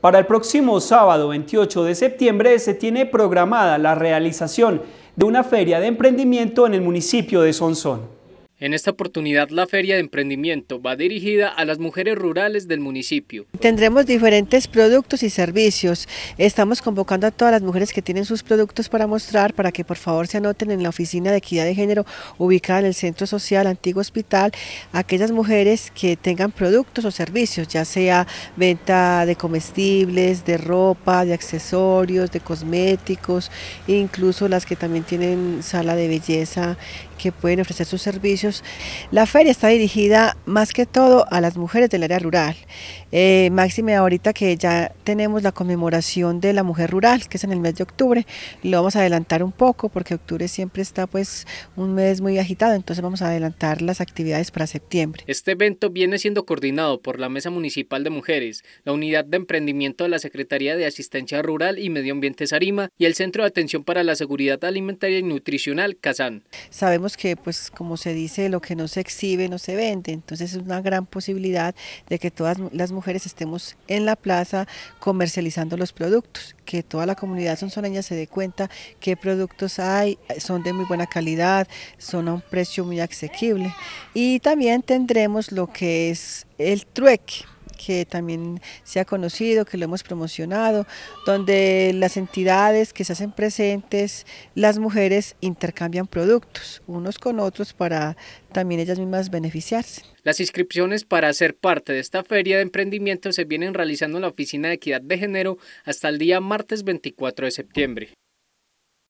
Para el próximo sábado 28 de septiembre se tiene programada la realización de una feria de emprendimiento en el municipio de Sonsón. En esta oportunidad la Feria de Emprendimiento va dirigida a las mujeres rurales del municipio. Tendremos diferentes productos y servicios. Estamos convocando a todas las mujeres que tienen sus productos para mostrar para que por favor se anoten en la Oficina de Equidad de Género ubicada en el Centro Social Antiguo Hospital aquellas mujeres que tengan productos o servicios, ya sea venta de comestibles, de ropa, de accesorios, de cosméticos, incluso las que también tienen sala de belleza que pueden ofrecer sus servicios la feria está dirigida más que todo a las mujeres del área rural. Eh, máxime ahorita que ya tenemos la conmemoración de la mujer rural, que es en el mes de octubre, lo vamos a adelantar un poco porque octubre siempre está pues un mes muy agitado, entonces vamos a adelantar las actividades para septiembre. Este evento viene siendo coordinado por la Mesa Municipal de Mujeres, la Unidad de Emprendimiento de la Secretaría de Asistencia Rural y Medio Ambiente Sarima y el Centro de Atención para la Seguridad Alimentaria y Nutricional CASAN Sabemos que pues como se dice lo que no se exhibe no se vende. Entonces es una gran posibilidad de que todas las mujeres estemos en la plaza comercializando los productos, que toda la comunidad sonzoneña se dé cuenta qué productos hay, son de muy buena calidad, son a un precio muy asequible. Y también tendremos lo que es el trueque que también se ha conocido, que lo hemos promocionado, donde las entidades que se hacen presentes, las mujeres intercambian productos unos con otros para también ellas mismas beneficiarse. Las inscripciones para ser parte de esta feria de emprendimiento se vienen realizando en la Oficina de Equidad de Género hasta el día martes 24 de septiembre.